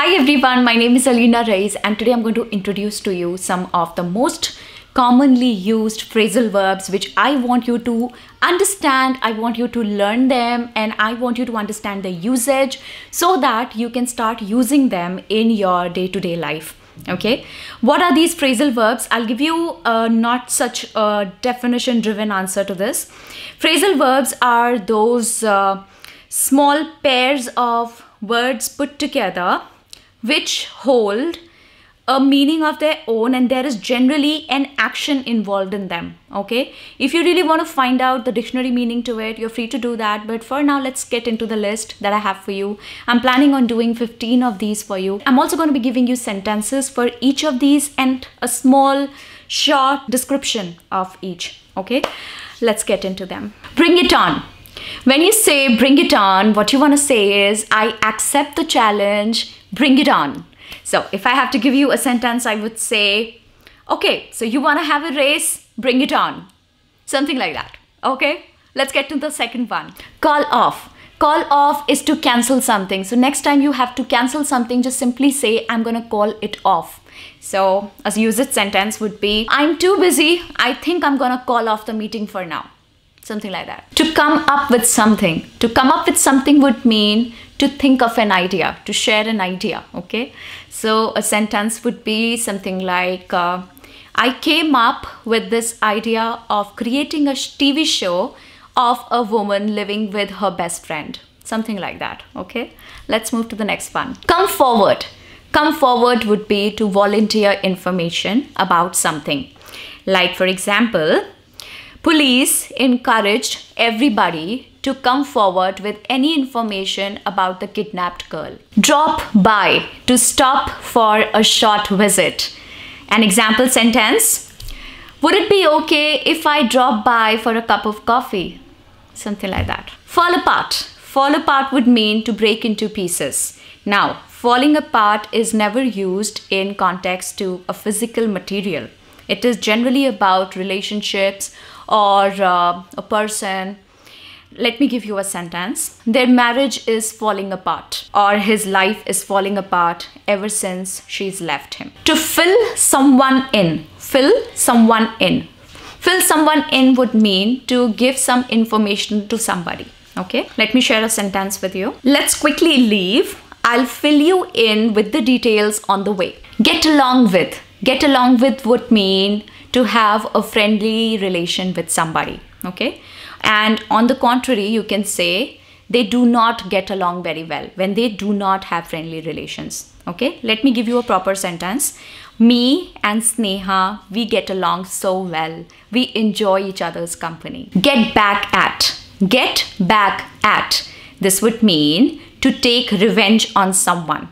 Hi everyone, my name is Alina Reis and today I'm going to introduce to you some of the most commonly used phrasal verbs which I want you to understand, I want you to learn them and I want you to understand the usage so that you can start using them in your day-to-day -day life okay what are these phrasal verbs i'll give you not such a definition driven answer to this phrasal verbs are those uh, small pairs of words put together which hold a meaning of their own and there is generally an action involved in them okay if you really want to find out the dictionary meaning to it you're free to do that but for now let's get into the list that i have for you i'm planning on doing 15 of these for you i'm also going to be giving you sentences for each of these and a small short description of each okay let's get into them bring it on when you say bring it on what you want to say is i accept the challenge bring it on. So if I have to give you a sentence, I would say, okay, so you want to have a race, bring it on. Something like that. Okay, let's get to the second one. Call off. Call off is to cancel something. So next time you have to cancel something, just simply say, I'm going to call it off. So a usage sentence would be, I'm too busy. I think I'm going to call off the meeting for now something like that. To come up with something. To come up with something would mean to think of an idea, to share an idea. Okay, so a sentence would be something like uh, I came up with this idea of creating a TV show of a woman living with her best friend. Something like that. Okay, let's move to the next one. Come forward. Come forward would be to volunteer information about something. Like, for example, Police encouraged everybody to come forward with any information about the kidnapped girl. Drop by to stop for a short visit. An example sentence Would it be okay if I drop by for a cup of coffee? Something like that. Fall apart. Fall apart would mean to break into pieces. Now, falling apart is never used in context to a physical material. It is generally about relationships or uh, a person. Let me give you a sentence. Their marriage is falling apart, or his life is falling apart ever since she's left him. To fill someone in, fill someone in. Fill someone in would mean to give some information to somebody. Okay, let me share a sentence with you. Let's quickly leave. I'll fill you in with the details on the way. Get along with. Get along with would mean to have a friendly relation with somebody okay and on the contrary you can say they do not get along very well when they do not have friendly relations okay let me give you a proper sentence me and sneha we get along so well we enjoy each other's company get back at get back at this would mean to take revenge on someone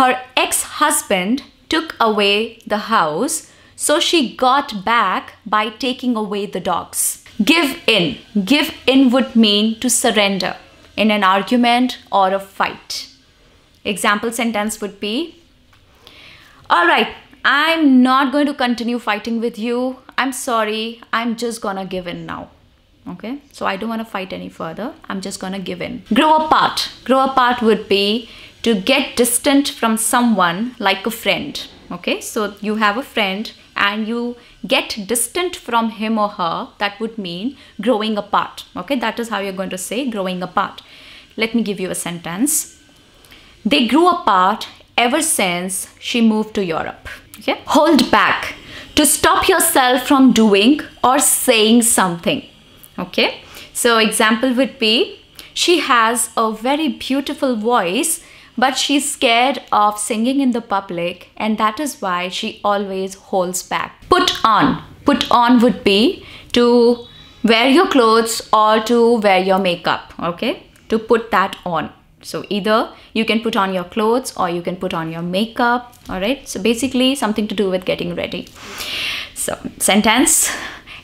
her ex-husband took away the house so she got back by taking away the dogs. Give in. Give in would mean to surrender in an argument or a fight. Example sentence would be All right, I'm not going to continue fighting with you. I'm sorry. I'm just gonna give in now. Okay, so I don't want to fight any further. I'm just gonna give in. Grow apart. Grow apart would be to get distant from someone like a friend. Okay, so you have a friend and you get distant from him or her, that would mean growing apart. Okay, that is how you're going to say growing apart. Let me give you a sentence. They grew apart ever since she moved to Europe. Okay, hold back to stop yourself from doing or saying something. Okay, so example would be she has a very beautiful voice but she's scared of singing in the public and that is why she always holds back. Put on. Put on would be to wear your clothes or to wear your makeup, okay? To put that on. So either you can put on your clothes or you can put on your makeup, all right? So basically something to do with getting ready. So sentence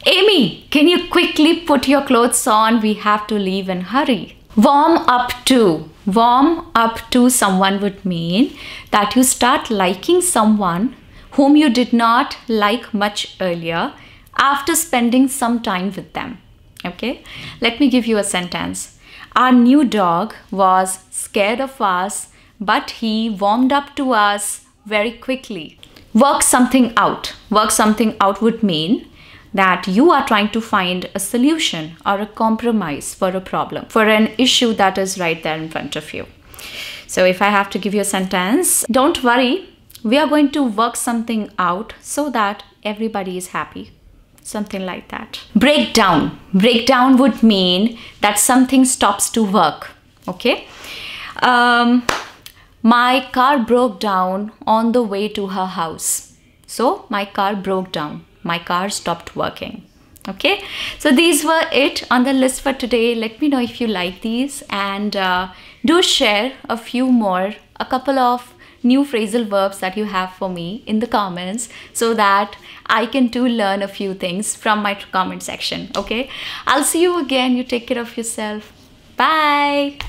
Amy, can you quickly put your clothes on? We have to leave and hurry. Warm up to warm up to someone would mean that you start liking someone whom you did not like much earlier after spending some time with them. Okay, let me give you a sentence. Our new dog was scared of us, but he warmed up to us very quickly. Work something out. Work something out would mean that you are trying to find a solution or a compromise for a problem, for an issue that is right there in front of you. So if I have to give you a sentence, don't worry, we are going to work something out so that everybody is happy. Something like that. Breakdown. Breakdown would mean that something stops to work. Okay. Um, my car broke down on the way to her house. So my car broke down my car stopped working okay so these were it on the list for today let me know if you like these and uh, do share a few more a couple of new phrasal verbs that you have for me in the comments so that I can too learn a few things from my comment section okay I'll see you again you take care of yourself bye